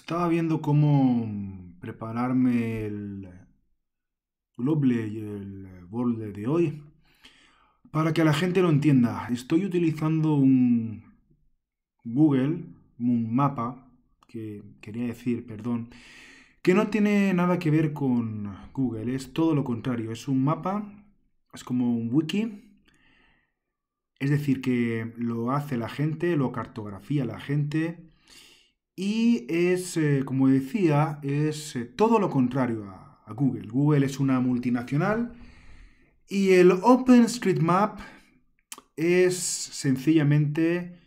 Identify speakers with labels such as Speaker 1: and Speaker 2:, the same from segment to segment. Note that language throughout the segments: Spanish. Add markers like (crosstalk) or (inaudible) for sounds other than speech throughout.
Speaker 1: Estaba viendo cómo prepararme el Globle y el borde de hoy. Para que la gente lo entienda, estoy utilizando un Google, un mapa, que quería decir, perdón, que no tiene nada que ver con Google, es todo lo contrario, es un mapa, es como un wiki, es decir, que lo hace la gente, lo cartografía la gente, y es, eh, como decía, es eh, todo lo contrario a, Google. Google es una multinacional y el OpenStreetMap es sencillamente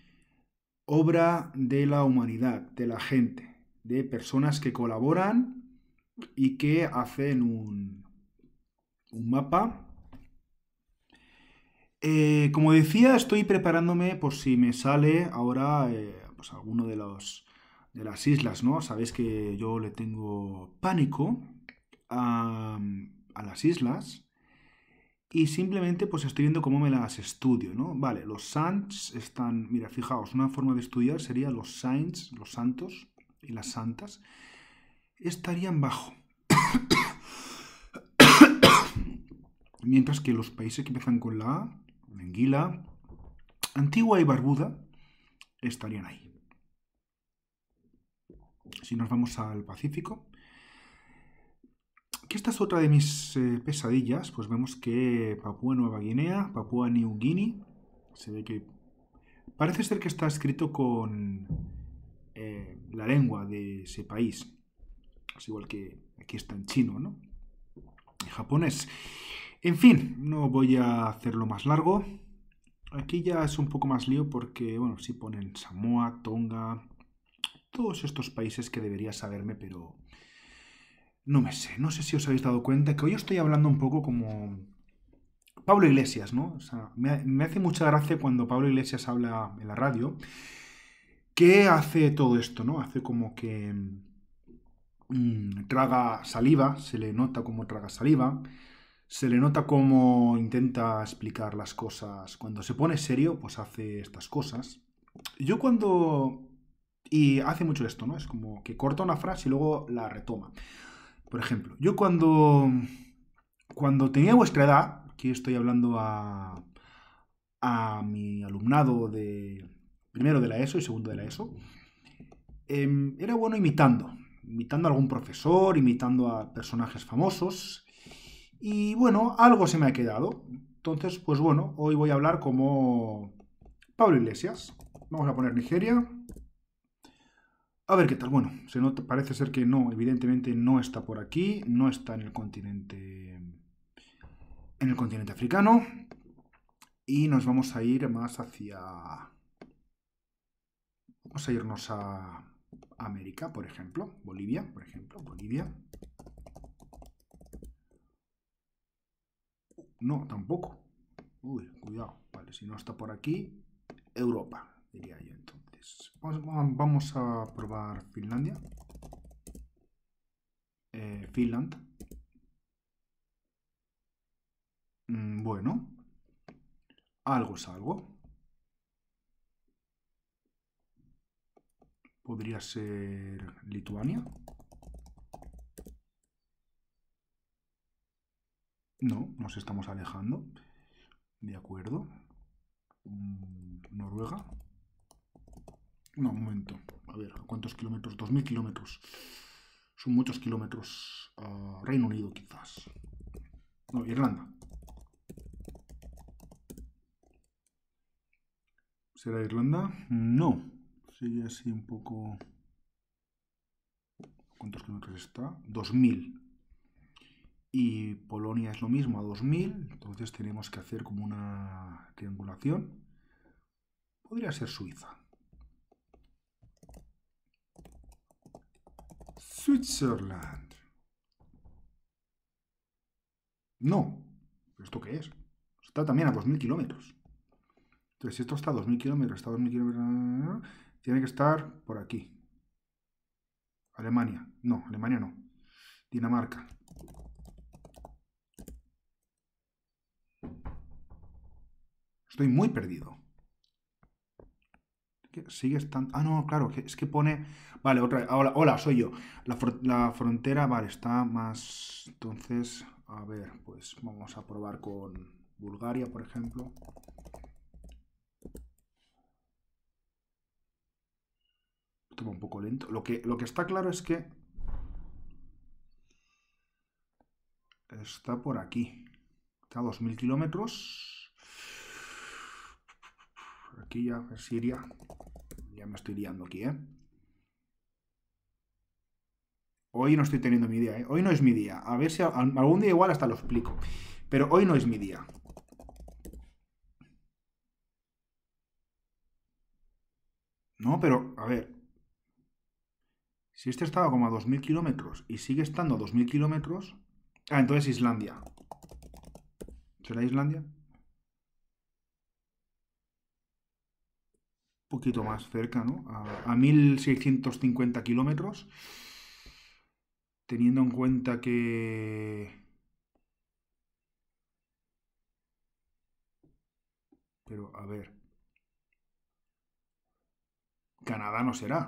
Speaker 1: obra de la humanidad, de la gente, de personas que colaboran y que hacen un, un mapa. Eh, como decía, estoy preparándome por si me sale ahora pues, alguno de los de las islas, ¿no? Sabéis que yo le tengo pánico a, las islas y simplemente pues estoy viendo cómo me las estudio, ¿no? Vale, los Saints están, mira, fijaos, una forma de estudiar sería los saints, los santos y las santas, estarían bajo. (coughs) Mientras que los países que empiezan con la A, anguila, antigua y barbuda, estarían ahí. Si nos vamos al Pacífico, que esta es otra de mis eh, pesadillas, pues vemos que Papúa Nueva Guinea, Papúa New Guinea, se ve que parece ser que está escrito con eh, la lengua de ese país. Es igual que aquí está en chino, ¿no? En japonés. En fin, no voy a hacerlo más largo. Aquí ya es un poco más lío porque, bueno, si ponen Samoa, Tonga, estos países que debería saberme, pero no me sé. No sé si os habéis dado cuenta que hoy estoy hablando un poco como Pablo Iglesias, ¿no? O sea, me, hace mucha gracia cuando Pablo Iglesias habla en la radio, que hace todo esto, ¿no? Hace como que mm, traga saliva, se le nota como traga saliva, se le nota como intenta explicar las cosas. Cuando se pone serio, pues hace estas cosas. Yo cuando y hace mucho esto, ¿no? Es como que corta una frase y luego la retoma. Por ejemplo, yo cuando, cuando tenía vuestra edad, aquí estoy hablando a, a mi alumnado de primero de la ESO y segundo de la ESO, em, era bueno imitando, imitando a algún profesor, imitando a personajes famosos. Y bueno, algo se me ha quedado. Entonces, pues bueno, hoy voy a hablar como Pablo Iglesias. Vamos a poner Nigeria. A ver qué tal. Bueno, parece ser que no, evidentemente no está por aquí, no está en el continente en el continente africano y nos vamos a ir más hacia vamos a irnos a América, por ejemplo, Bolivia, por ejemplo, Bolivia. No, tampoco. Uy, cuidado. Vale, si no está por aquí, Europa, diría yo entonces. Pues, vamos a probar Finlandia. Eh, Finland. Mm, bueno, algo es algo. Podría ser Lituania. No, nos estamos alejando. De acuerdo. Mm, Noruega. No, un momento. A ver, cuántos kilómetros? 2.000 kilómetros. Son muchos kilómetros. Reino Unido, quizás. No, Irlanda. ¿Será Irlanda? No. Sigue así un poco... ¿Cuántos kilómetros está? 2.000. Y Polonia es lo mismo, a 2.000. Entonces tenemos que hacer como una triangulación. Podría ser Suiza. Switzerland. No. ¿Esto qué es? Está también a 2.000 kilómetros. Entonces, si esto está a 2.000 kilómetros, está a 2.000 kilómetros, tiene que estar por aquí. Alemania. No, Alemania no. Dinamarca. Estoy muy perdido sigue estando... Ah, no, claro, es que pone... Vale, otra Hola, hola soy yo. La, frontera, vale, está más... Entonces, a ver, pues vamos a probar con Bulgaria, por ejemplo. Esto un poco lento. Lo que, lo que está claro es que... Está por aquí. Está a 2.000 kilómetros. Aquí ya, Siria ya me estoy liando aquí, ¿eh? Hoy no estoy teniendo mi día, ¿eh? Hoy no es mi día. A ver si algún día igual hasta lo explico. Pero hoy no es mi día. No, pero, a ver. Si este estaba como a 2.000 kilómetros y sigue estando a 2.000 kilómetros... Ah, entonces Islandia. ¿Será Islandia? poquito más cerca, ¿no? A, 1650 kilómetros. Teniendo en cuenta que. Pero, a ver. Canadá no será.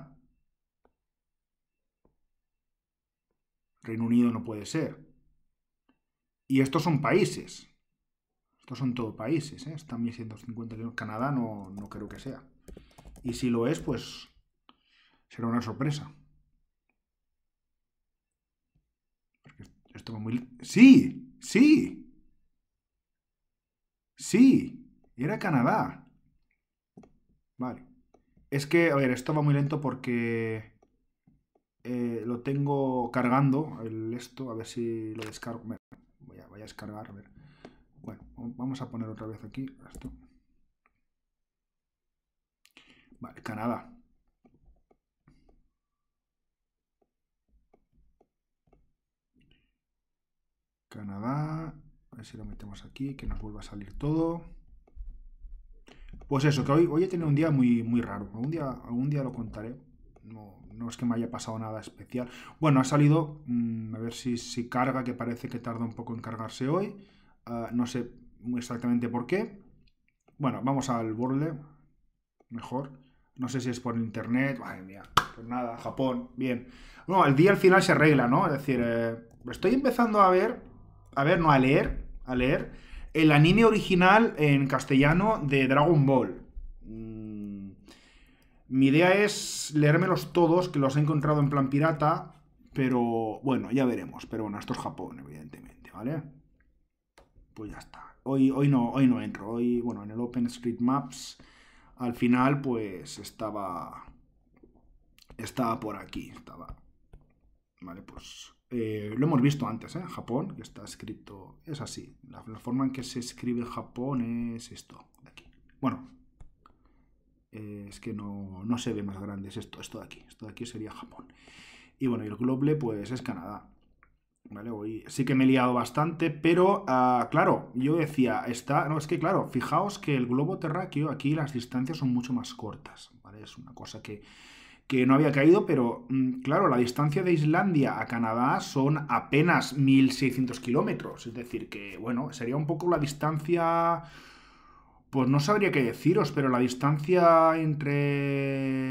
Speaker 1: Reino Unido no puede ser. Y estos son países. Estos son todos países, ¿eh? Están 1650 kilómetros. Canadá no, no creo que sea. Y si lo es, pues será una sorpresa. Porque esto va muy... Sí, sí. Sí, era Canadá. Vale. Es que, a ver, esto va muy lento porque eh, lo tengo cargando, el esto, a ver si lo descargo. Voy a, a descargar, a ver. Bueno, vamos a poner otra vez aquí esto. Vale, Canadá. Canadá. A ver si lo metemos aquí, que nos vuelva a salir todo. Pues eso, que hoy, hoy he tenido un día muy, muy raro. Algún día, día lo contaré. No, es que me haya pasado nada especial. Bueno, ha salido, mm, a ver si, carga, que parece que tarda un poco en cargarse hoy. Ah, no sé exactamente por qué. Bueno, vamos al borle, mejor. No sé si es por internet. Madre mía, pues nada, Japón, bien. Bueno, el día al final se arregla, ¿no? Es decir, eh, estoy empezando a ver, a ver, no, a leer, a leer el anime original en castellano de Dragon Ball. Mm, mi idea es leérmelos todos, que los he encontrado en plan pirata, pero bueno, ya veremos. Pero bueno, esto es Japón, evidentemente, ¿vale? Pues ya está. Hoy, hoy, no, hoy no entro. Hoy, bueno, en el Open Maps al final pues estaba estaba por aquí estaba vale pues eh, lo hemos visto antes ¿eh? Japón que está escrito es así la, forma en que se escribe Japón es esto aquí bueno eh, es que no, se ve más grande es esto esto de aquí esto de aquí sería Japón y bueno y el globle pues es Canadá Vale, sí que me he liado bastante, pero ah, claro, yo decía, está, no, es que claro, fijaos que el globo terráqueo, aquí las distancias son mucho más cortas, Es una cosa que, que no había caído, pero mm, claro, la distancia de Islandia a Canadá son apenas 1.600 kilómetros, es decir, que bueno, sería un poco la distancia, pues no sabría qué deciros, pero la distancia entre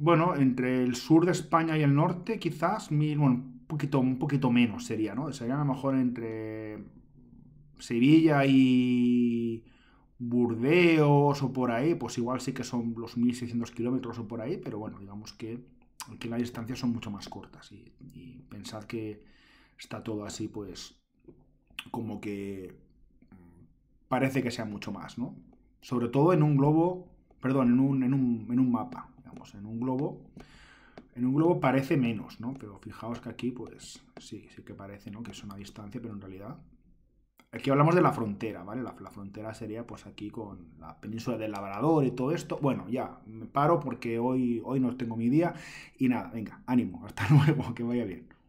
Speaker 1: bueno, entre el sur de España y el norte, quizás, mil, bueno, un poquito, un poquito menos sería, ¿no? Sería a lo mejor entre Sevilla y Burdeos o por ahí, pues igual sí que son los 1600 kilómetros o por ahí, pero bueno, digamos que aquí las distancias son mucho más cortas y, y pensad que está todo así, pues, como que parece que sea mucho más, ¿no? Sobre todo en un globo, perdón, en un, en un, en un mapa, en un globo. En un globo parece menos, ¿no? Pero fijaos que aquí, pues, sí, sí que parece, ¿no? Que es una distancia, pero en realidad... Aquí hablamos de la frontera, ¿vale? La, frontera sería, pues, aquí con la península del Labrador y todo esto. Bueno, ya, me paro porque hoy, hoy no tengo mi día. Y nada, venga, ánimo, hasta (laughs) luego, que vaya bien.